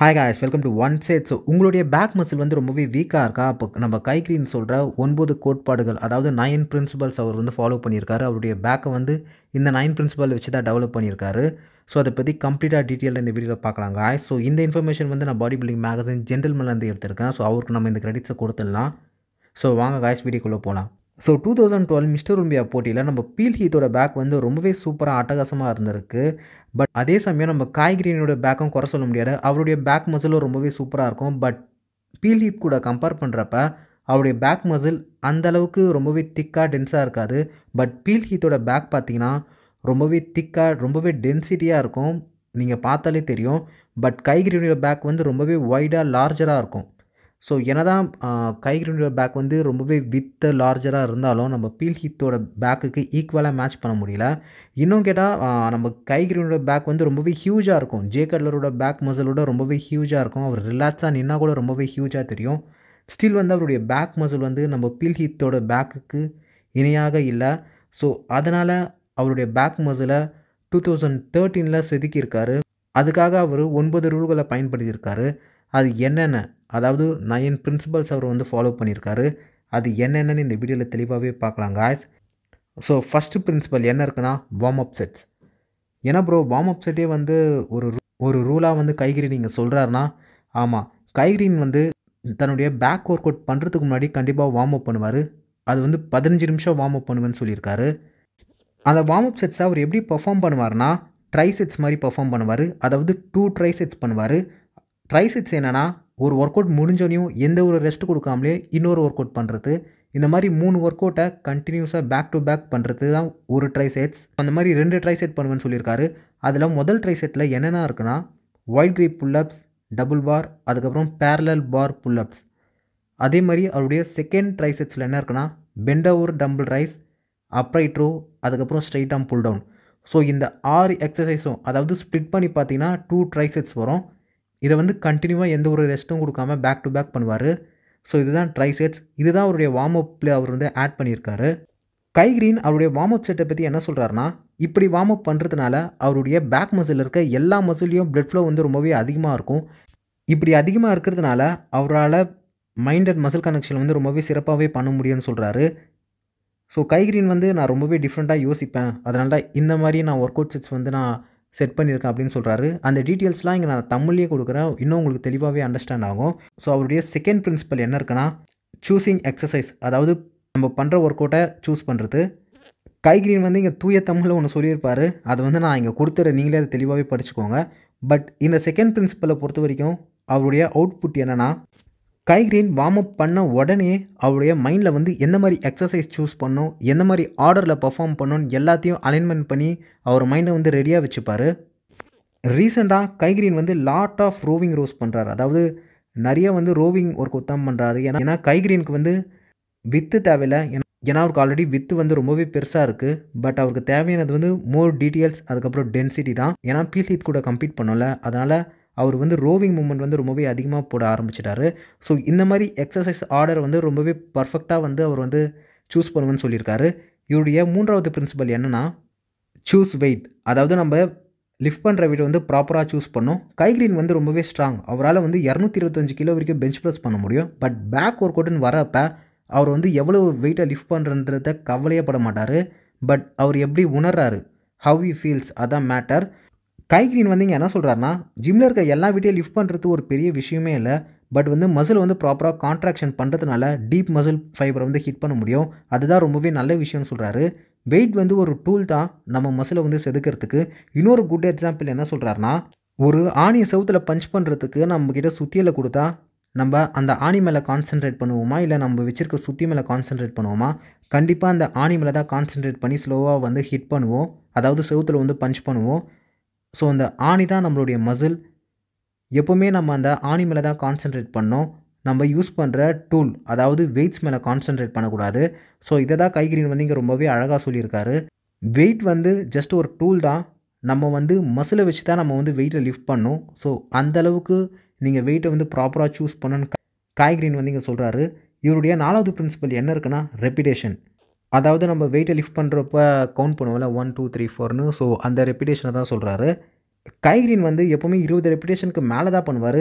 hi guys welcome to one set so உங்களுடைய back muscle வந்து ரொம்பவே வீக்காக இருக்கா அப்போ நம்ம கைக்ரீன் சொல்கிற ஒன்பது கோட்பாடுகள் அதாவது நைன் பிரின்சிபல்ஸ் அவர் வந்து ஃபாலோ பண்ணியிருக்காரு அவருடைய பேக்கை வந்து இந்த நைன் பிரின்சிபல் வச்சு தான் டெவலப் பண்ணியிருக்காரு ஸோ அதை பற்றி கம்ப்ளீட்டாக டீட்டெயிலில் இந்த வீடியோவில் பார்க்கலாம் காய்ஸ் ஸோ இந்த இன்ஃபர்மேஷன் வந்து நான் பாடி பில்டிங் மேகசின் ஜென்டல்மேலேருந்து எடுத்திருக்கேன் ஸோ அவருக்கு நம்ம இந்த கிரெடிட்ஸை கொடுத்துடலாம் ஸோ வாங்க காய்ஸ் வீடியோக்குள்ளே போகலாம் so two thousand twelve Mister Olympia போட்டியில் நம்ம பீல் ஹீத்தோட பேக் வந்து ரொம்பவே சூப்பராக அட்டகாசமாக இருந்திருக்கு பட் அதே சமயம் நம்ம காய்கிரீனோட பேக்கும் குறை சொல்ல முடியாது அவருடைய பேக் மசிலும் ரொம்பவே சூப்பராக இருக்கும் பட் பீல் ஹீத் கூட கம்பேர் பண்ணுறப்ப அவருடைய பேக் மசில் அந்தளவுக்கு ரொம்பவே திக்காக டென்ஸாக இருக்காது பட் பீல் ஹீத்தோட பேக் பார்த்திங்கன்னா ரொம்பவே திக்காக ரொம்பவே டென்சிட்டியாக இருக்கும் நீங்கள் பார்த்தாலே தெரியும் பட் கைகிரியோட பேக் வந்து ரொம்பவே ஒய்டாக லார்ஜராக இருக்கும் ஸோ என்னதான் கை கைகிரனியோட பேக் வந்து ரொம்பவே வித்த லார்ஜராக இருந்தாலும் நம்ம பீல் ஹீத்தோட பேக்குக்கு ஈக்குவலாக மேட்ச் பண்ண முடியல இன்னும் கேட்டால் நம்ம கிரீனோட பேக் வந்து ரொம்பவே ஹியூஜாக இருக்கும் ஜே கட்லரோட பேக் மசிலோட ரொம்பவே ஹியூஜாக இருக்கும் அவர் ரிலாக்ஸாக நின்னால் கூட ரொம்பவே ஹியூஜாக தெரியும் ஸ்டில் வந்து அவருடைய பேக் மசில் வந்து நம்ம பீல் ஹித்தோட பேக்குக்கு இணையாக இல்லை ஸோ அதனால் அவருடைய பேக் மசிலை டூ தௌசண்ட் தேர்ட்டீனில் செதுக்கியிருக்காரு அதுக்காக அவர் ஒன்பது ரூல்களை பயன்படுத்தியிருக்காரு அது என்னென்ன அதாவது நயன் பிரின்சிபல்ஸ் அவர் வந்து ஃபாலோ பண்ணியிருக்காரு அது என்னென்னு இந்த வீடியோவில் தெளிவாகவே பார்க்கலாம் காய்ஸ் ஸோ ஃபஸ்ட்டு பிரின்சிபல் என்ன இருக்குன்னா வார்ம் அப் செட்ஸ் ஏன்னா ப்ரோ வார்ம் அப் செட்டே வந்து ஒரு ஒரு ரூலாக வந்து கைகிரி நீங்கள் சொல்கிறாருன்னா ஆமாம் கைகிரின் வந்து தன்னுடைய பேக் ஒர்க் அவுட் பண்ணுறதுக்கு முன்னாடி கண்டிப்பாக வார்ம் அப் பண்ணுவார் அது வந்து பதினஞ்சு நிமிஷம் வார்ம் அப் பண்ணுவேன்னு சொல்லியிருக்காரு அந்த வார்ம் அப் செட்ஸை அவர் எப்படி பர்ஃபார்ம் பண்ணுவார்னா ட்ரை செட்ஸ் மாதிரி பர்ஃபார்ம் பண்ணுவார் அதாவது டூ ட்ரை செட்ஸ் பண்ணுவார் ட்ரை செட்ஸ் என்னென்னா ஒரு ஒர்க் அவுட் முடிஞ்சோனையும் எந்த ஒரு ரெஸ்ட் கொடுக்காமலே இன்னொரு ஒர்க் அவுட் பண்ணுறது இந்த மாதிரி மூணு ஒர்க் அவுட்டை கண்டினியூஸாக பேக் டு பேக் பண்ணுறது தான் ஒரு ட்ரை செட்ஸ் அந்த மாதிரி ரெண்டு ட்ரை செட் பண்ணுவேன்னு சொல்லியிருக்காரு அதில் முதல் ட்ரை செட்டில் என்னென்ன இருக்குன்னா wide pull pullups double bar அதுக்கப்புறம் பேரலல் பார் புல்லப்ஸ் அதே மாதிரி அவருடைய செகண்ட் ட்ரை செட்ஸில் என்ன இருக்குன்னா bent over dumbbell raise upright row அதுக்கப்புறம் straight arm pull down so இந்த ஆறு எக்ஸசைஸும் அதாவது ஸ்ப்ளிட் பண்ணி பார்த்தீங்கன்னா டூ ட்ரை செட்ஸ் வரும் இதை வந்து கண்டினியூவாக எந்த ஒரு ரெஸ்ட்டும் கொடுக்காம பேக் டு பேக் பண்ணுவார் ஸோ இதுதான் செட்ஸ் இதுதான் அவருடைய வார்ம் அப்பில் அவர் வந்து ஆட் பண்ணியிருக்காரு கை கிரீன் அவருடைய வார்ம் அப் செட்டை பற்றி என்ன சொல்கிறாருன்னா இப்படி வார்ம் அப் பண்ணுறதுனால அவருடைய பேக் மசில் இருக்க எல்லா மசிலையும் பிளட் ஃப்ளோ வந்து ரொம்பவே அதிகமாக இருக்கும் இப்படி அதிகமாக இருக்கிறதுனால அவரால் மைண்ட் அண்ட் மசில் கனெக்ஷன் வந்து ரொம்பவே சிறப்பாகவே பண்ண முடியும்னு சொல்கிறாரு ஸோ கை கிரீன் வந்து நான் ரொம்பவே டிஃப்ரெண்ட்டாக யோசிப்பேன் அதனால தான் இந்த மாதிரி நான் ஒர்க் அவுட் செட்ஸ் வந்து நான் செட் பண்ணியிருக்கேன் அப்படின்னு சொல்கிறாரு அந்த டீட்டெயில்ஸ்லாம் இங்கே நான் தமிழ்லேயே கொடுக்குறேன் இன்னும் உங்களுக்கு தெளிவாகவே அண்டர்ஸ்டாண்ட் ஆகும் ஸோ அவருடைய செகண்ட் பிரின்சிபல் என்ன இருக்குன்னா சூஸிங் எக்ஸசைஸ் அதாவது நம்ம பண்ணுற ஒர்க் அவுட்டை சூஸ் பண்ணுறது கைகிரீன் வந்து இங்கே தூய தமிழில் ஒன்று சொல்லியிருப்பார் அதை வந்து நான் இங்கே கொடுத்துற நீங்களே அதை தெளிவாகவே படிச்சுக்கோங்க பட் இந்த செகண்ட் பிரின்சிபலை பொறுத்த வரைக்கும் அவருடைய அவுட்புட் என்னென்னா கைக்ரீன் வார்ம் அப் பண்ண உடனே அவருடைய மைண்டில் வந்து எந்த மாதிரி எக்ஸசைஸ் சூஸ் பண்ணும் எந்த மாதிரி ஆர்டரில் பர்ஃபார்ம் பண்ணணும்னு எல்லாத்தையும் அலைன்மெண்ட் பண்ணி அவர் மைண்டை வந்து ரெடியாக வச்சுப்பார் ரீசெண்டாக கைக்ரீன் வந்து லாட் ஆஃப் ரோவிங் ரோஸ் பண்ணுறாரு அதாவது நிறைய வந்து ரோவிங் ஒர்க் உத்தம் பண்ணுறாரு ஏன்னா ஏன்னா கைக்ரீனுக்கு வந்து வித்து தேவையில்லை ஏன்னா அவருக்கு ஆல்ரெடி வித்து வந்து ரொம்பவே பெருசாக இருக்குது பட் அவருக்கு தேவையானது வந்து மோர் டீட்டெயில்ஸ் அதுக்கப்புறம் டென்சிட்டி தான் ஏன்னா பீசித் e கூட கம்ப்ளீட் பண்ணலை அதனால் அவர் வந்து ரோவிங் மூமெண்ட் வந்து ரொம்பவே அதிகமாக போட ஆரம்பிச்சிட்டாரு ஸோ இந்த மாதிரி எக்ஸசைஸ் ஆர்டர் வந்து ரொம்பவே பர்ஃபெக்டாக வந்து அவர் வந்து சூஸ் பண்ணுவேன்னு சொல்லியிருக்காரு இவருடைய மூன்றாவது பிரின்சிபல் என்னென்னா சூஸ் வெயிட் அதாவது நம்ம லிஃப்ட் பண்ணுற வீடு வந்து ப்ராப்பராக சூஸ் பண்ணோம் கைக்ரீன் வந்து ரொம்பவே ஸ்ட்ராங் அவரால் வந்து இரநூத்தி இருபத்தஞ்சு கிலோ வரைக்கும் பெஞ்ச் ப்ரெஸ் பண்ண முடியும் பட் பேக் ஒர்க் அவுட்டுன்னு வரப்போ அவர் வந்து எவ்வளோ வெயிட்டை லிஃப்ட் பண்ணுறன்றதை கவலையப்பட மாட்டார் பட் அவர் எப்படி உணர்றாரு ஹவ் யூ ஃபீல்ஸ் அதான் மேட்டர் கிரீன் வந்து இங்கே என்ன சொல்கிறாருன்னா ஜிம்மில் இருக்க எல்லா வீட்டையும் லிஃப்ட் பண்ணுறது ஒரு பெரிய விஷயமே இல்லை பட் வந்து மசில் வந்து ப்ராப்பராக கான்ட்ராக்ஷன் பண்ணுறதுனால டீப் மசில் ஃபைபரை வந்து ஹிட் பண்ண முடியும் அதுதான் ரொம்பவே நல்ல விஷயம்னு சொல்கிறாரு வெயிட் வந்து ஒரு டூல் தான் நம்ம மசிலை வந்து செதுக்கிறதுக்கு இன்னொரு குட் எக்ஸாம்பிள் என்ன சொல்கிறாருன்னா ஒரு ஆணியை செவுத்தில் பஞ்ச் பண்ணுறதுக்கு நம்மக்கிட்ட சுத்தியில் கொடுத்தா நம்ம அந்த ஆணி மேலே கான்சென்ட்ரேட் பண்ணுவோமா இல்லை நம்ம வச்சுருக்க சுற்றி மேலே கான்சென்ட்ரேட் பண்ணுவோமா கண்டிப்பாக அந்த ஆணி மேலே தான் கான்சென்ட்ரேட் பண்ணி ஸ்லோவாக வந்து ஹிட் பண்ணுவோம் அதாவது செவுத்தில் வந்து பஞ்ச் பண்ணுவோம் ஸோ அந்த ஆணி தான் நம்மளுடைய மசில் எப்போவுமே நம்ம அந்த ஆணி மேலே தான் கான்சென்ட்ரேட் பண்ணோம் நம்ம யூஸ் பண்ணுற டூல் அதாவது வெயிட்ஸ் மேலே கான்சென்ட்ரேட் பண்ணக்கூடாது ஸோ இதை தான் கைகிரின் வந்து இங்கே ரொம்பவே அழகாக சொல்லியிருக்காரு வெயிட் வந்து ஜஸ்ட் ஒரு டூல் தான் நம்ம வந்து மசிலை வச்சு தான் நம்ம வந்து வெயிட்டை லிஃப்ட் பண்ணோம் ஸோ அந்தளவுக்கு நீங்கள் வெயிட்டை வந்து ப்ராப்பராக சூஸ் பண்ணணும்னு காய்கிரின் வந்து இங்கே சொல்கிறாரு இவருடைய நாலாவது பிரின்சிபல் என்ன இருக்குன்னா ரெப்பிடேஷன் அதாவது நம்ம வெயிட்டை லிஃப்ட் பண்ணுறப்ப கவுண்ட் பண்ணுவோம்ல ஒன் டூ த்ரீ ஃபோர்னு ஸோ அந்த ரெப்பிடேஷனை தான் சொல்கிறாரு கைக்ரீன் வந்து எப்போவுமே இருபது ரெப்பிடேஷனுக்கு மேலே தான் பண்ணுவார்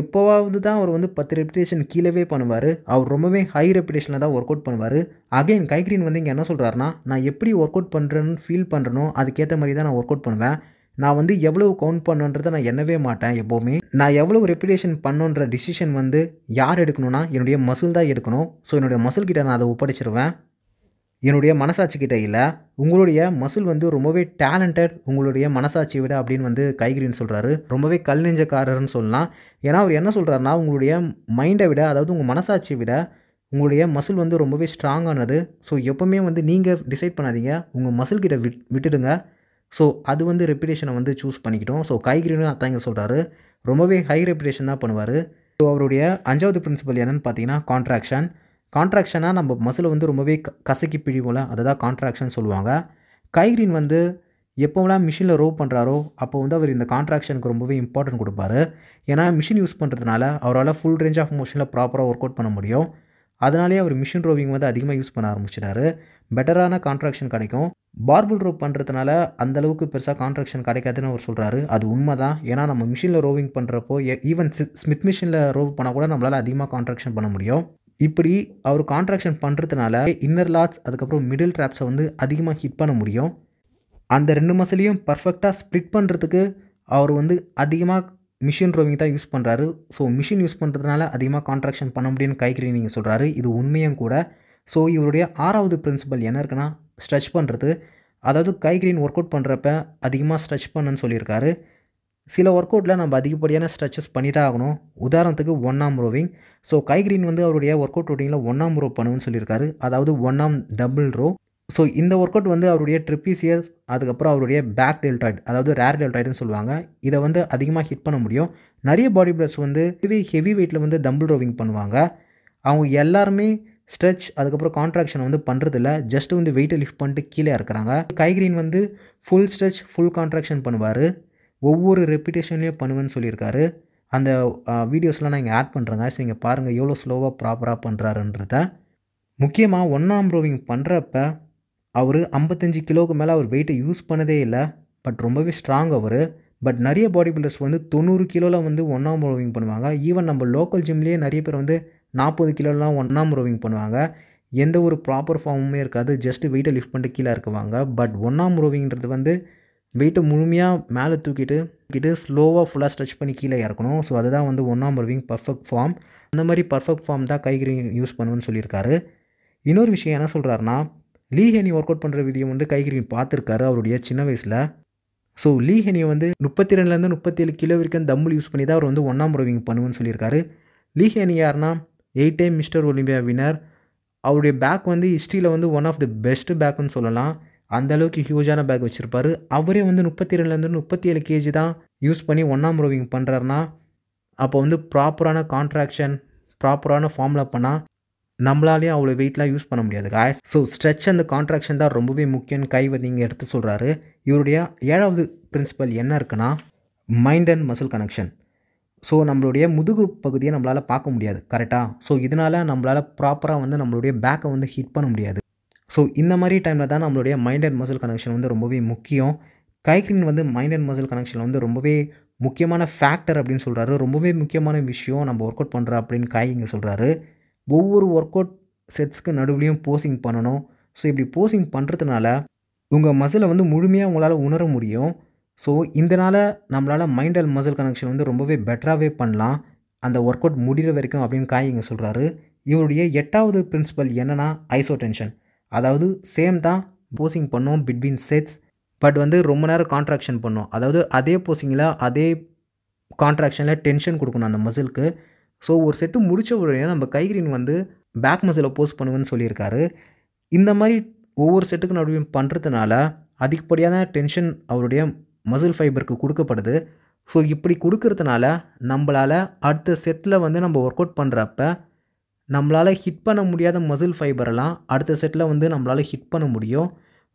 எப்போவாவது தான் அவர் வந்து பத்து ரெப்பிடேஷன் கீழே பண்ணுவார் அவர் ரொம்பவே ஹை ரெப்பிடேஷனில் தான் ஒர்க் அவுட் பண்ணுவார் அகைன் கைக்ரீன் வந்து இங்கே என்ன சொல்கிறாருனா நான் எப்படி ஒர்க் அவுட் பண்ணுறேன்னு ஃபீல் பண்ணுறனோ அதுக்கேற்ற மாதிரி தான் நான் ஒர்க் அவுட் பண்ணுவேன் நான் வந்து எவ்வளவு கவுண்ட் பண்ணுன்றதை நான் எண்ணவே மாட்டேன் எப்போவுமே நான் எவ்வளோ ரெப்பிடேஷன் பண்ணுன்ற டிசிஷன் வந்து யார் எடுக்கணும்னா என்னுடைய மசில் தான் எடுக்கணும் ஸோ என்னுடைய மசில் கிட்ட நான் அதை ஒப்படைச்சிருவேன் என்னுடைய மனசாட்சி கிட்ட இல்லை உங்களுடைய மசில் வந்து ரொம்பவே டேலண்டட் உங்களுடைய மனசாட்சியை விட அப்படின்னு வந்து கைகிரின்னு சொல்கிறாரு ரொம்பவே கல் நெஞ்சக்காரர்னு சொல்லலாம் ஏன்னா அவர் என்ன சொல்கிறாருன்னா உங்களுடைய மைண்டை விட அதாவது உங்கள் மனசாட்சியை விட உங்களுடைய மசில் வந்து ரொம்பவே ஸ்ட்ராங்கானது ஸோ எப்போவுமே வந்து நீங்கள் டிசைட் பண்ணாதீங்க உங்கள் மசில்கிட்ட விட் விட்டுடுங்க ஸோ அது வந்து ரெப்புடேஷனை வந்து சூஸ் பண்ணிக்கிட்டோம் ஸோ கைகிரின்னு அத்தாங்க சொல்கிறாரு ரொம்பவே ஹை ரெப்புடேஷன் தான் பண்ணுவார் ஸோ அவருடைய அஞ்சாவது பிரின்சிபல் என்னென்னு பார்த்தீங்கன்னா கான்ட்ராக்ஷன் கான்ட்ராக்ஷனாக நம்ம மசில் வந்து ரொம்பவே கசக்கி பிழிவோம்ல அதை தான் கான்ட்ராக்ஷன் சொல்லுவாங்க கைக்ரீன் வந்து எப்போவெல்லாம் மிஷினில் ரோவ் பண்ணுறாரோ அப்போ வந்து அவர் இந்த கான்ட்ராக்ஷனுக்கு ரொம்பவே இம்பார்ட்டன்ட் கொடுப்பார் ஏன்னா மிஷின் யூஸ் பண்ணுறதுனால அவரால் ஃபுல் ரேஞ்ச் ஆஃப் மோஷனில் ப்ராப்பராக ஒர்க் அவுட் பண்ண முடியும் அதனாலே அவர் மிஷின் ரோவிங் வந்து அதிகமாக யூஸ் பண்ண ஆரம்பிச்சிட்டாரு பெட்டரான கான்ட்ராக்ஷன் கிடைக்கும் பார்பிள் ரோப் பண்ணுறதுனால அந்தளவுக்கு பெருசாக கான்ட்ராக்ஷன் கிடைக்காதுன்னு அவர் சொல்கிறாரு அது உண்மை தான் ஏன்னா நம்ம மிஷினில் ரோவிங் பண்ணுறப்போ ஈவன் ஸ்மித் மிஷினில் ரோவ் பண்ணால் கூட நம்மளால் அதிகமாக கான்ட்ராக்ஷன் பண்ண முடியும் இப்படி அவர் கான்ட்ராக்ஷன் பண்ணுறதுனால இன்னர் லாட்ஸ் அதுக்கப்புறம் மிடில் ட்ராப்ஸை வந்து அதிகமாக ஹிட் பண்ண முடியும் அந்த ரெண்டு மசிலையும் பர்ஃபெக்டாக ஸ்ப்ளிட் பண்ணுறதுக்கு அவர் வந்து அதிகமாக மிஷின் ரோவிங் தான் யூஸ் பண்ணுறாரு ஸோ மிஷின் யூஸ் பண்ணுறதுனால அதிகமாக கான்ட்ராக்ஷன் பண்ண முடியும்னு கைக்கிறீங்க நீங்கள் சொல்கிறாரு இது உண்மையும் கூட ஸோ இவருடைய ஆறாவது பிரின்சிபல் என்ன இருக்குன்னா ஸ்ட்ரெச் பண்ணுறது அதாவது கைக்ரீன் ஒர்க் அவுட் பண்ணுறப்ப அதிகமாக ஸ்ட்ரெச் பண்ணுன்னு சொல்லியிருக்காரு சில ஒர்க் அவுட்டில் நம்ம அதிகப்படியான ஸ்ட்ரெச்சஸ் பண்ணி தான் ஆகணும் உதாரணத்துக்கு ஒன்னாம் ரோவிங் ஸோ கைக்ரீன் வந்து அவருடைய ஒர்க் அவுட் ரொட்டீனில் ஒன்றாம் ரோ பண்ணுன்னு சொல்லியிருக்காரு அதாவது ஒன்றாம் டபுள் ரோ ஸோ இந்த ஒர்க் அவுட் வந்து அவருடைய ட்ரிப்பிசியஸ் அதுக்கப்புறம் அவருடைய பேக் டெல்டாய்ட் அதாவது ரேர் டெல்டாய்டுன்னு சொல்லுவாங்க இதை வந்து அதிகமாக ஹிட் பண்ண முடியும் நிறைய பாடி பில்டர்ஸ் வந்து ஹெவி ஹெவி வெயிட்டில் வந்து டம்பிள் ரோவிங் பண்ணுவாங்க அவங்க எல்லாருமே ஸ்ட்ரெச் அதுக்கப்புறம் கான்ட்ராக்ஷன் வந்து பண்ணுறதில்ல ஜஸ்ட் வந்து வெயிட்டை லிஃப்ட் பண்ணிட்டு கீழே இறக்குறாங்க கைக்ரீன் வந்து ஃபுல் ஸ்ட்ரெச் ஃபுல் கான்ட்ராக்ஷன் பண்ணுவார் ஒவ்வொரு ரெப்பிடேஷன்லேயும் பண்ணுவேன்னு சொல்லியிருக்காரு அந்த வீடியோஸ்லாம் நான் இங்கே ஆட் பண்ணுறேங்க ஸோ இங்கே பாருங்கள் எவ்வளோ ஸ்லோவாக ப்ராப்பராக பண்ணுறாருன்றத முக்கியமாக ஒன்றாம் ரோவிங் பண்ணுறப்ப அவர் ஐம்பத்தஞ்சு கிலோவுக்கு மேலே அவர் வெயிட்டை யூஸ் பண்ணதே இல்லை பட் ரொம்பவே ஸ்ட்ராங் அவர் பட் நிறைய பாடி பில்டர்ஸ் வந்து தொண்ணூறு கிலோவில் வந்து ஒன்றாம் ரோவிங் பண்ணுவாங்க ஈவன் நம்ம லோக்கல் ஜிம்லேயே நிறைய பேர் வந்து நாற்பது கிலோலாம் ஒன்றாம் ரோவிங் பண்ணுவாங்க எந்த ஒரு ப்ராப்பர் ஃபார்முமே இருக்காது ஜஸ்ட்டு வெயிட்டை லிஃப்ட் பண்ணிட்டு கீழே இருக்குவாங்க பட் ஒன்றாம் ரோவிங்கிறது வந்து வெயிட்டை முழுமையாக மேலே தூக்கிட்டு கிட்டு ஸ்லோவாக ஃபுல்லாக ஸ்ட்ரெச் பண்ணி கீழே இறக்கணும் ஸோ அதுதான் வந்து ஒன்றாம் ரிவிங் பர்ஃபெக்ட் ஃபார்ம் அந்த மாதிரி பர்ஃபெக்ட் ஃபார்ம் தான் கைகிரி யூஸ் பண்ணுவேன்னு சொல்லியிருக்காரு இன்னொரு விஷயம் என்ன சொல்கிறாருன்னா லீ ஹெனி ஒர்க் அவுட் பண்ணுற விதியம் வந்து கைகிரி பார்த்துருக்காரு அவருடைய சின்ன வயசில் ஸோ லீ ஹெனியை வந்து முப்பத்தி ரெண்டுலேருந்து முப்பத்தேழு கிலோ வரைக்கும் தம்முள் யூஸ் பண்ணி தான் அவர் வந்து ஒன்றாம் ரவிங் பண்ணுவேன்னு சொல்லியிருக்காரு லீ ஹெனி யார்னா eight time mister Olympia winner அவருடைய பேக் வந்து ஹிஸ்ட்ரியில் வந்து ஒன் ஆஃப் தி பெஸ்ட்டு பேக்குன்னு சொல்லலாம் அந்த அளவுக்கு ஹியூஜான பேக் வச்சுருப்பாரு அவரே வந்து முப்பத்தி ரெண்டுலேருந்து முப்பத்தி ஏழு கேஜி தான் யூஸ் பண்ணி ஒன்றாம் ரோவிங் பண்ணுறாருனா அப்போ வந்து ப்ராப்பரான கான்ட்ராக்ஷன் ப்ராப்பரான ஃபார்மில் பண்ணால் நம்மளாலேயும் அவ்வளோ வெயிட்லாம் யூஸ் பண்ண முடியாது காய்ஸ் ஸோ ஸ்ட்ரெச் அந்த கான்ட்ராக்ஷன் தான் ரொம்பவே முக்கியம் வந்து இங்கே எடுத்து சொல்கிறாரு இவருடைய ஏழாவது பிரின்சிபல் என்ன இருக்குன்னா mind and muscle connection so நம்மளுடைய முதுகு பகுதியை நம்மளால் பார்க்க முடியாது கரெக்டாக ஸோ இதனால் நம்மளால் ப்ராப்பராக வந்து நம்மளுடைய பேக்கை வந்து ஹிட் பண்ண முடியாது ஸோ இந்த மாதிரி டைமில் தான் நம்மளுடைய மைண்ட் அண்ட் மசில் கனெக்ஷன் வந்து ரொம்பவே முக்கியம் கைக்ரீன் வந்து மைண்ட் அண்ட் மசில் கனெக்ஷன் வந்து ரொம்பவே முக்கியமான ஃபேக்டர் அப்படின்னு சொல்கிறாரு ரொம்பவே முக்கியமான விஷயம் நம்ம ஒர்க் அவுட் பண்ணுறோம் அப்படின்னு காய் இங்கே சொல்கிறாரு ஒவ்வொரு ஒர்க் அவுட் செட்ஸ்க்கு நடுவுலையும் போஸிங் பண்ணணும் ஸோ இப்படி போஸிங் பண்ணுறதுனால உங்கள் மசிலை வந்து முழுமையாக உங்களால் உணர முடியும் ஸோ இதனால் நம்மளால் மைண்ட் அண்ட் மசில் கனெக்ஷன் வந்து ரொம்பவே பெட்டராகவே பண்ணலாம் அந்த ஒர்க் அவுட் முடிகிற வரைக்கும் அப்படின்னு காய் இங்கே சொல்கிறாரு இவருடைய எட்டாவது பிரின்சிபல் என்னென்னா ஐசோடென்ஷன் அதாவது சேம் தான் போசிங் பண்ணுவோம் பிட்வீன் செட்ஸ் பட் வந்து ரொம்ப நேரம் கான்ட்ராக்ஷன் பண்ணும் அதாவது அதே போசிங்கில் அதே கான்ட்ராக்ஷனில் டென்ஷன் கொடுக்கணும் அந்த மசிலுக்கு ஸோ ஒரு செட்டு முடித்த உடனே நம்ம கைகிரின் வந்து பேக் மசிலை போஸ் பண்ணுவேன்னு சொல்லியிருக்காரு இந்த மாதிரி ஒவ்வொரு செட்டுக்கு நடுவே பண்ணுறதுனால அதிகப்படியான டென்ஷன் அவருடைய மசில் ஃபைபருக்கு கொடுக்கப்படுது ஸோ இப்படி கொடுக்கறதுனால நம்மளால் அடுத்த செட்டில் வந்து நம்ம ஒர்க் அவுட் பண்ணுறப்ப நம்மளால் ஹிட் பண்ண முடியாத மசில் ஃபைபரெல்லாம் அடுத்த செட்டில் வந்து நம்மளால் ஹிட் பண்ண முடியும்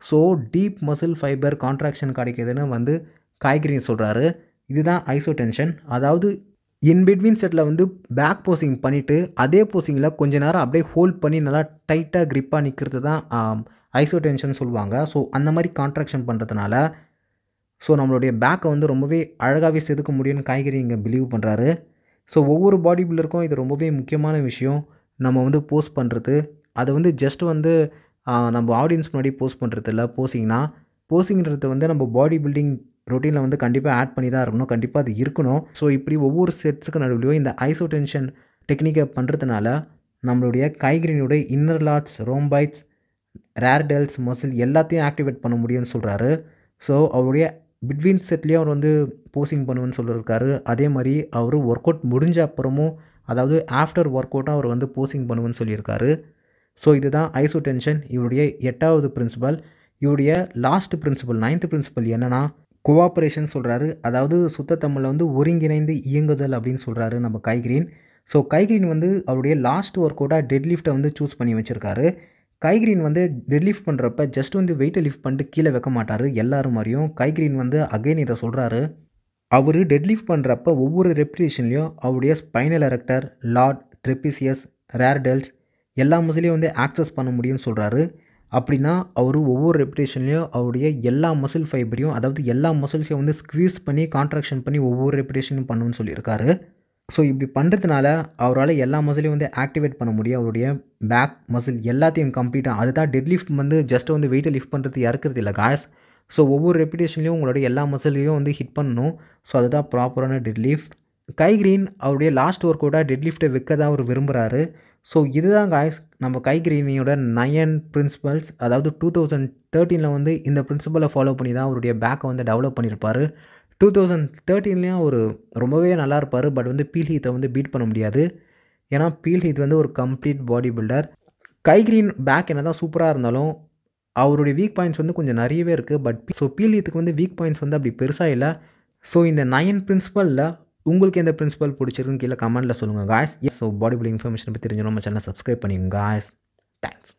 so deep muscle fibre contraction கிடைக்கிதுன்னு வந்து காய்கறி சொல்கிறாரு இதுதான் ஐசோடென்ஷன் அதாவது இன் பிட்வீன் செட்டில் வந்து பேக் போசிங் பண்ணிவிட்டு அதே போசிங்கில் கொஞ்ச நேரம் அப்படியே ஹோல்ட் பண்ணி நல்லா டைட்டாக க்ரிப்பாக நிற்கிறது தான் ஐசோடென்ஷன் சொல்லுவாங்க ஸோ அந்த மாதிரி கான்ட்ராக்ஷன் பண்ணுறதுனால ஸோ நம்மளுடைய பேக்கை வந்து ரொம்பவே அழகாகவே செதுக்க முடியும்னு காய்கறி இங்கே பிலீவ் பண்ணுறாரு ஸோ ஒவ்வொரு பாடி பில்டருக்கும் இது ரொம்பவே முக்கியமான விஷயம் நம்ம வந்து போஸ்ட் பண்ணுறது அதை வந்து ஜஸ்ட் வந்து நம்ம ஆடியன்ஸ் முன்னாடி போஸ்ட் பண்ணுறதில்ல போஸிங்னா போஸிங்கிறது வந்து நம்ம பாடி பில்டிங் ரொட்டீனில் வந்து கண்டிப்பாக ஆட் பண்ணி தான் இருக்கணும் கண்டிப்பாக அது இருக்கணும் ஸோ இப்படி ஒவ்வொரு செட்ஸுக்கு நடுவிலையும் இந்த ஐசோ டென்ஷன் டெக்னிக்கை பண்ணுறதுனால நம்மளுடைய கைகிரினுடைய inner lats rhomboids rear delts muscle எல்லாத்தையும் ஆக்டிவேட் பண்ண முடியும்னு சொல்கிறாரு ஸோ அவருடைய பிட்வீன் செட்லேயும் அவர் வந்து போஸிங் பண்ணுவேன்னு சொல்லியிருக்காரு அதே மாதிரி அவர் ஒர்க் அவுட் முடிஞ்ச அப்புறமும் அதாவது ஆஃப்டர் ஒர்க் அவுட்டாக அவர் வந்து போசிங் பண்ணுவேன்னு சொல்லியிருக்காரு ஸோ இதுதான் ஐசோ டென்ஷன் இவருடைய எட்டாவது பிரின்சிபல் இவருடைய லாஸ்ட் பிரின்சிபல் நைன்த் பிரின்சிபல் என்னென்னா கோஆப்ரேஷன் சொல்கிறாரு அதாவது சுத்த தமிழில் வந்து ஒருங்கிணைந்து இயங்குதல் அப்படின்னு சொல்கிறாரு நம்ம கைகிரீன் ஸோ கைகிரீன் வந்து அவருடைய லாஸ்ட் ஒர்க் அவுட்டாக டெட் லிஃப்ட்டை வந்து சூஸ் பண்ணி வச்சுருக்காரு கைகிரீன் வந்து டெட் லிஃப்ட் பண்ணுறப்ப ஜஸ்ட் வந்து வெயிட்டை லிஃப்ட் பண்ணிட்டு கீழே வைக்க மாட்டார் எல்லாரும் மாதிரியும் கைகிரீன் வந்து அகைன் இதை சொல்கிறாரு அவர் டெட்லிஃப்ட் பண்ணுறப்ப ஒவ்வொரு ரெப்டேஷன்லேயும் அவருடைய spinal erector lats trapezius rear delts எல்லா மசிலையும் வந்து ஆக்சஸ் பண்ண முடியும்னு சொல்கிறாரு அப்படின்னா அவர் ஒவ்வொரு ரெப்டேஷன்லேயும் அவருடைய எல்லா மசில் ஃபைபரையும் அதாவது எல்லா மசில்ஸையும் வந்து ஸ்க்வீஸ் பண்ணி கான்ட்ராக்ஷன் பண்ணி ஒவ்வொரு ரெப்டேஷனும் பண்ணணும்னு சொல்லியிருக்காரு ஸோ இப்படி பண்ணுறதுனால அவரால் எல்லா மசிலையும் வந்து ஆக்டிவேட் பண்ண முடியும் அவருடைய பேக் மசில் எல்லாத்தையும் கம்ப்ளீட்டாக அதுதான் டெட் லிஃப்ட் வந்து ஜஸ்ட்டு வந்து வெயிட்டை லிஃப்ட் பண்ணுறது இறக்குறது இல்லை காய்ஸ் ஸோ ஒவ்வொரு ரெப்பிடேஷன்லேயும் உங்களுடைய எல்லா மசிலையும் வந்து ஹிட் பண்ணணும் ஸோ அதுதான் ப்ராப்பரான டெட்லிஃப்ட் கை கிரீன் அவருடைய லாஸ்ட் ஒர்க்கோட டெட்லிஃப்ட்டை விற்க தான் அவர் விரும்புகிறாரு ஸோ இதுதான் காய்ஸ் நம்ம கை கிரீனியோட நயன் பிரின்சிபல்ஸ் அதாவது டூ தௌசண்ட் தேர்ட்டீனில் வந்து இந்த பிரின்சிபலை ஃபாலோ பண்ணி தான் அவருடைய பேக்கை வந்து டெவலப் பண்ணியிருப்பார் டூ தௌசண்ட் தேர்ட்டீன்லேயும் அவர் ரொம்பவே நல்லா இருப்பார் பட் வந்து பீல் ஹீத்தை வந்து பீட் பண்ண முடியாது ஏன்னா பீல் ஹீத் வந்து ஒரு complete body builder Kai Greene back என்ன தான் சூப்பராக இருந்தாலும் அவருடைய வீக் பாயிண்ட்ஸ் வந்து கொஞ்சம் நிறையவே இருக்குது பட் ஸோ பீலியத்துக்கு e வந்து வீக் பாயிண்ட்ஸ் வந்து அப்படி பெருசாக இல்லை ஸோ இந்த நயன் பிரின்சிபலில் உங்களுக்கு எந்த பிரின்சிபல் பிடிச்சிருக்குன்னு கீழே கமெண்ட்டில் சொல்லுங்கள் guys yes so body building information பற்றி தெரிஞ்சு நம்ம சேனல் சப்ஸ்கிரைப் பண்ணிங்க காய்ஸ் தேங்க்ஸ்